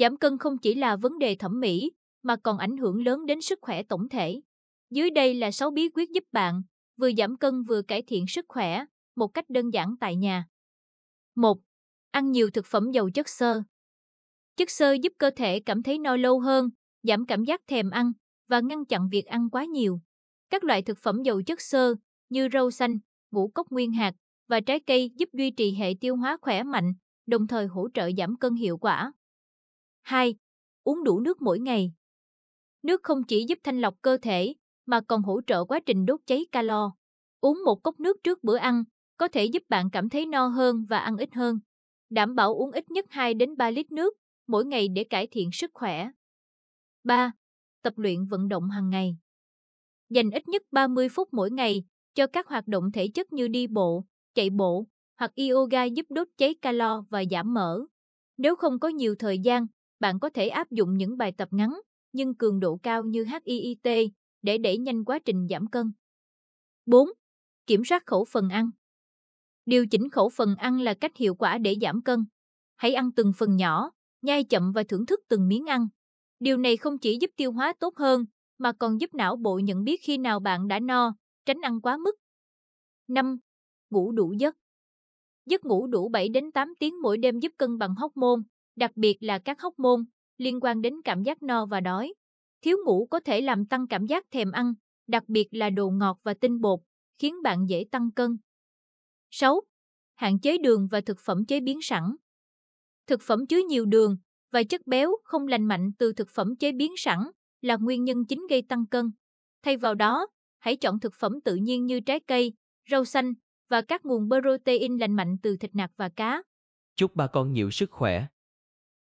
Giảm cân không chỉ là vấn đề thẩm mỹ, mà còn ảnh hưởng lớn đến sức khỏe tổng thể. Dưới đây là 6 bí quyết giúp bạn vừa giảm cân vừa cải thiện sức khỏe một cách đơn giản tại nhà. 1. Ăn nhiều thực phẩm giàu chất xơ. Chất xơ giúp cơ thể cảm thấy no lâu hơn, giảm cảm giác thèm ăn và ngăn chặn việc ăn quá nhiều. Các loại thực phẩm giàu chất xơ như rau xanh, ngũ cốc nguyên hạt và trái cây giúp duy trì hệ tiêu hóa khỏe mạnh, đồng thời hỗ trợ giảm cân hiệu quả. 2. Uống đủ nước mỗi ngày. Nước không chỉ giúp thanh lọc cơ thể, mà còn hỗ trợ quá trình đốt cháy calo. Uống một cốc nước trước bữa ăn có thể giúp bạn cảm thấy no hơn và ăn ít hơn. Đảm bảo uống ít nhất 2 đến 3 lít nước mỗi ngày để cải thiện sức khỏe. 3. Tập luyện vận động hàng ngày. Dành ít nhất 30 phút mỗi ngày cho các hoạt động thể chất như đi bộ, chạy bộ hoặc yoga giúp đốt cháy calo và giảm mỡ. Nếu không có nhiều thời gian, bạn có thể áp dụng những bài tập ngắn nhưng cường độ cao như HIIT để đẩy nhanh quá trình giảm cân. 4. Kiểm soát khẩu phần ăn. Điều chỉnh khẩu phần ăn là cách hiệu quả để giảm cân. Hãy ăn từng phần nhỏ, nhai chậm và thưởng thức từng miếng ăn. Điều này không chỉ giúp tiêu hóa tốt hơn mà còn giúp não bộ nhận biết khi nào bạn đã no, tránh ăn quá mức. 5. Ngủ đủ giấc. Giấc ngủ đủ 7 đến 8 tiếng mỗi đêm giúp cân bằng hóc môn, đặc biệt là các hóc môn liên quan đến cảm giác no và đói. Thiếu ngủ có thể làm tăng cảm giác thèm ăn, đặc biệt là đồ ngọt và tinh bột, khiến bạn dễ tăng cân. 6. Hạn chế đường và thực phẩm chế biến sẵn. Thực phẩm chứa nhiều đường và chất béo không lành mạnh từ thực phẩm chế biến sẵn là nguyên nhân chính gây tăng cân. Thay vào đó, hãy chọn thực phẩm tự nhiên như trái cây, rau xanh và các nguồn protein lành mạnh từ thịt nạc và cá. Chúc bà con nhiều sức khỏe.